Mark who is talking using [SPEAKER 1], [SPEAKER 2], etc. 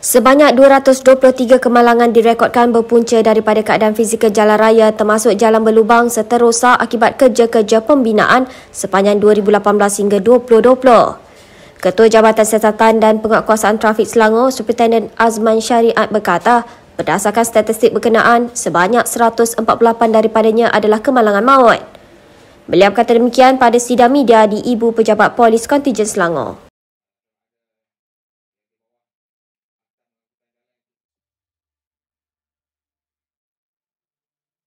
[SPEAKER 1] Sebanyak 223 kemalangan direkodkan berpunca daripada keadaan fizikal jalan raya termasuk jalan berlubang seterusnya akibat kerja-kerja pembinaan sepanjang 2018 hingga 2020. Ketua Jabatan Siasatan dan Penguatkuasaan Trafik Selangor, Superintendent Azman Syariat berkata, berdasarkan statistik berkenaan, sebanyak 148 daripadanya adalah kemalangan maut. Beliau berkata demikian pada sidang media di Ibu Pejabat Polis Kontijen Selangor.